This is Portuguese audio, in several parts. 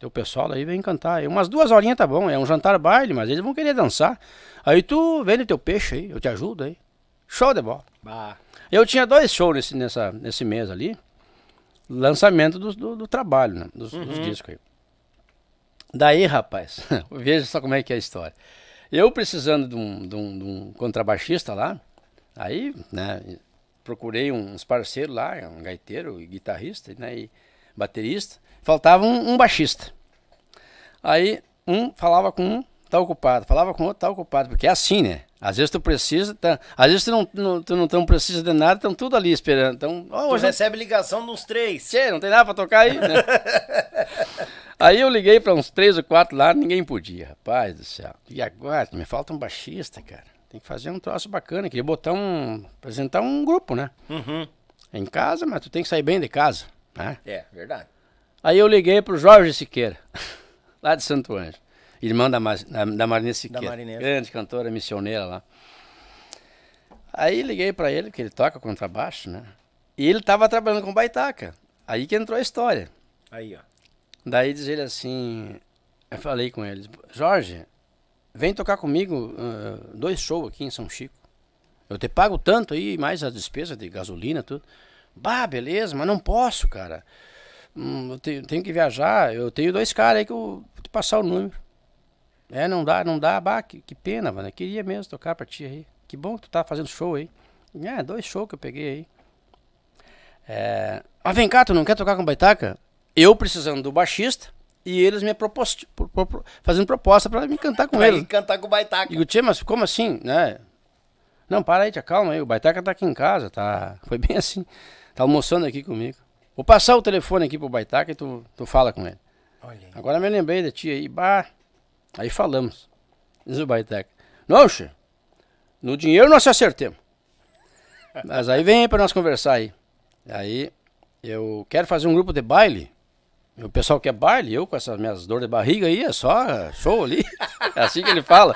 Teu pessoal aí vem cantar. umas duas horinhas tá bom. É um jantar baile, mas eles vão querer dançar. Aí tu vende teu peixe aí, eu te ajudo aí. Show de bola. Bah. Eu tinha dois shows nesse, nessa, nesse mês ali. Lançamento do, do, do trabalho, né? Dos, uhum. dos, discos aí. Daí, rapaz, veja só como é que é a história. Eu precisando de um, de um, de um contrabaixista lá, aí, né, procurei uns parceiros lá, um gaiteiro e um guitarrista, né? E, baterista, faltava um, um baixista. Aí um falava com um, tá ocupado, falava com outro, tá ocupado, porque é assim, né? Às vezes tu precisa, tá, às vezes tu não, não, tu não tão precisa de nada, estão tudo ali esperando. Então, oh, hoje recebe não... ligação dos três. Che, não tem nada pra tocar aí, né? aí eu liguei pra uns três ou quatro lá, ninguém podia, rapaz do céu. E agora? Me falta um baixista, cara. Tem que fazer um troço bacana, queria botar um. apresentar um grupo, né? Uhum. Em casa, mas tu tem que sair bem de casa. É? é, verdade. Aí eu liguei pro Jorge Siqueira, lá de Santo Anjo. irmão da, da, da Siqueira. Da Grande cantora, missioneira lá. Aí liguei para ele, que ele toca contrabaixo, né? E ele tava trabalhando com baitaca. Aí que entrou a história. Aí, ó. Daí diz ele assim, eu falei com ele, Jorge, vem tocar comigo uh, dois shows aqui em São Chico. Eu te pago tanto aí, mais a despesa de gasolina, tudo. Bah, beleza, mas não posso, cara. Hum, eu tenho, tenho, que viajar, eu tenho dois caras aí que eu vou te passar o número. É, não dá, não dá, bah, que, que pena, mano. Eu queria mesmo tocar pra ti aí. Que bom que tu tá fazendo show aí. É, dois shows que eu peguei aí. É... Mas vem cá, tu não quer tocar com baitaca? Eu precisando do baixista e eles me propos... fazendo proposta pra me cantar com eles. cantar com baitaca. Digo, tia, mas como assim, né? Não, para aí, te acalma aí. O Baitaca tá aqui em casa, tá? Foi bem assim. Tá almoçando aqui comigo. Vou passar o telefone aqui pro Baitaca e tu, tu fala com ele. Olha aí. Agora me lembrei da tia aí. Bah. Aí falamos. Diz o Baitaca. Não, che, no dinheiro nós acertemos. Mas aí vem para nós conversar aí. Aí eu quero fazer um grupo de baile. O pessoal quer baile, eu com essas minhas dores de barriga aí, é só show ali. É assim que ele fala.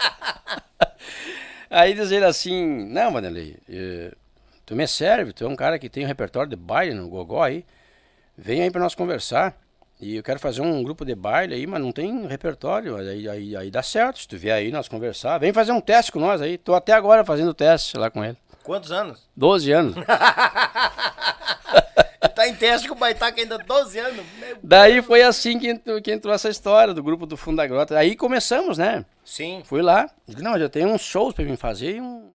Aí diz ele assim, não, Vanderlei, eh, tu me serve, tu é um cara que tem um repertório de baile no gogó aí, vem aí para nós conversar. E eu quero fazer um grupo de baile aí, mas não tem repertório. Aí, aí, aí dá certo, se tu vier aí nós conversar. Vem fazer um teste com nós aí. Tô até agora fazendo teste lá com ele. Quantos anos? Doze anos. Alentejo com o Baitá, que ainda 12 anos. Daí foi assim que entrou, que entrou essa história do grupo do Fundo da Grota. Aí começamos, né? Sim. Fui lá. Digo, não, já tenho uns shows pra mim fazer e um